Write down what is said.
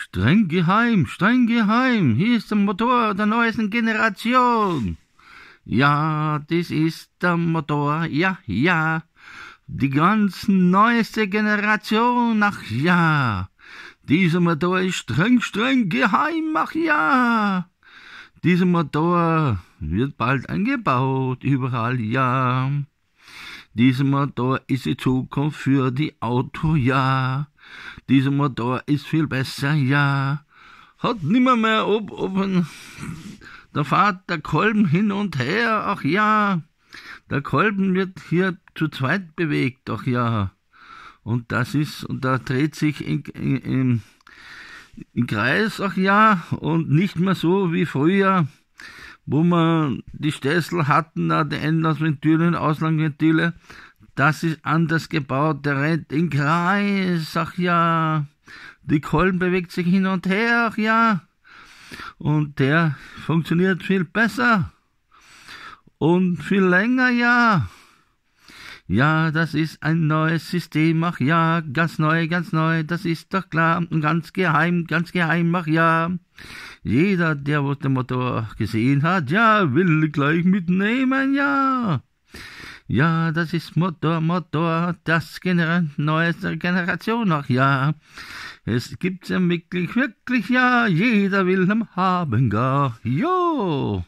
Streng geheim, streng geheim. Hier ist der Motor der neuesten Generation. Ja, das ist der Motor, ja, ja. Die ganz neueste Generation, ach ja. Dieser Motor ist streng, streng geheim, ach ja. Dieser Motor wird bald eingebaut, überall, ja. Dieser Motor ist die Zukunft für die Auto, ja. Dieser Motor ist viel besser, ja. Hat nimmer mehr ob, ob der Fahrt der Kolben hin und her, ach ja. Der Kolben wird hier zu zweit bewegt, ach ja. Und das ist, und da dreht sich in, in, in, im Kreis, ach ja, und nicht mehr so wie früher wo man die Stessel hatten, da die Endlassventile und Auslangsventile, das ist anders gebaut, der rennt in Kreis, ach ja, die Kolben bewegt sich hin und her, ach ja, und der funktioniert viel besser und viel länger, ja. Ja, das ist ein neues System, ach ja, ganz neu, ganz neu, das ist doch klar, ganz geheim, ganz geheim, ach ja. Jeder, der was den Motor gesehen hat, ja, will gleich mitnehmen, ja. Ja, das ist Motor, Motor, das Gener neueste Generation, ach ja. Es gibt's ja wirklich, wirklich, ja, jeder will am haben, gar, jo.